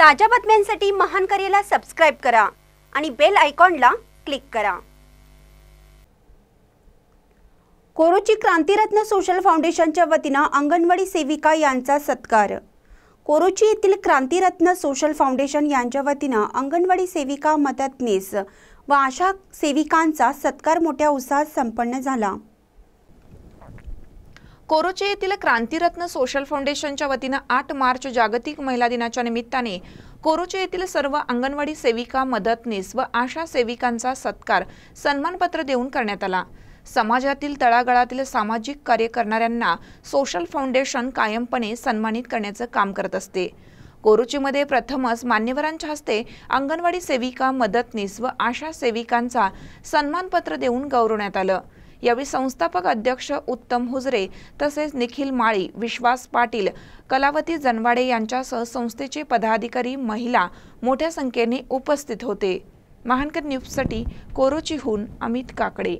ताज्या बातम्यांसाठी महान करेला सबस्क्राईब करा आणि बेल आयकॉनला क्लिक करा कोरोची क्रांतिरत्न सोशल फाउंडेशनच्या वतीनं अंगणवाडी सेविका यांचा सत्कार कोरोची येथील क्रांतिरत्न सोशल फाउंडेशन यांच्या वतीनं अंगणवाडी सेविका मदतनीस व आशा सेविकांचा सत्कार मोठ्या उत्साहात संपन्न झाला कोरोचे येथील क्रांतिरत्न सोशल फाउंडेशनच्या वतीनं आठ मार्च जागतिक महिला दिनाच्या निमित्ताने कोरोचे येथील सर्व अंगणवाडी सेविका मदतनीस व आशा सेविकांचा सत्कार सन्मानपत्र देऊन करण्यात आला समाजातील तळागाळातील सामाजिक कार्य करणाऱ्यांना सोशल फाउंडेशन कायमपणे सन्मानित करण्याचं काम करत असते कोरोचीमध्ये प्रथमच मान्यवरांच्या हस्ते अंगणवाडी सेविका मदतनीस व आशा सेविकांचा सन्मानपत्र देऊन गौरवण्यात आलं यावेळी संस्थापक अध्यक्ष उत्तम हुजरे तसेच निखिल माळी विश्वास पाटील कलावती जनवाडे यांच्यासह संस्थेचे पदाधिकारी महिला मोठ्या संख्येने उपस्थित होते महानकर न्यूजसाठी कोरोचीहून अमित काकडे